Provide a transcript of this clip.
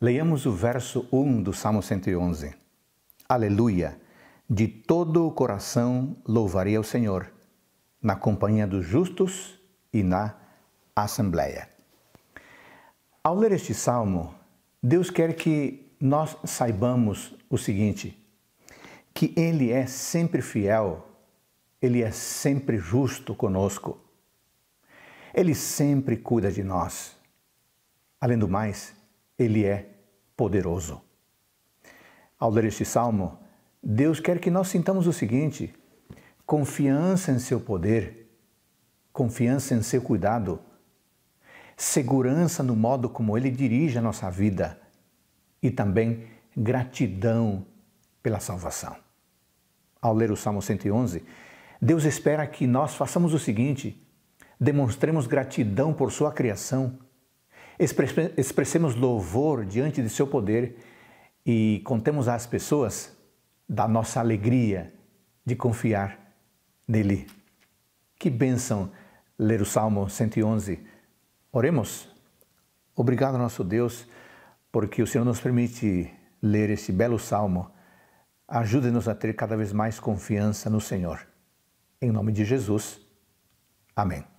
Leiamos o verso 1 do Salmo 111. Aleluia! De todo o coração louvarei ao Senhor, na companhia dos justos e na assembleia. Ao ler este salmo, Deus quer que nós saibamos o seguinte: que Ele é sempre fiel, Ele é sempre justo conosco, Ele sempre cuida de nós. Além do mais, ele é poderoso. Ao ler este salmo, Deus quer que nós sintamos o seguinte: confiança em seu poder, confiança em seu cuidado, segurança no modo como ele dirige a nossa vida e também gratidão pela salvação. Ao ler o Salmo 111, Deus espera que nós façamos o seguinte: demonstremos gratidão por sua criação Expressemos louvor diante de seu poder e contemos às pessoas da nossa alegria de confiar nele. Que bênção ler o Salmo 111. Oremos. Obrigado, nosso Deus, porque o Senhor nos permite ler esse belo salmo. Ajude-nos a ter cada vez mais confiança no Senhor. Em nome de Jesus. Amém.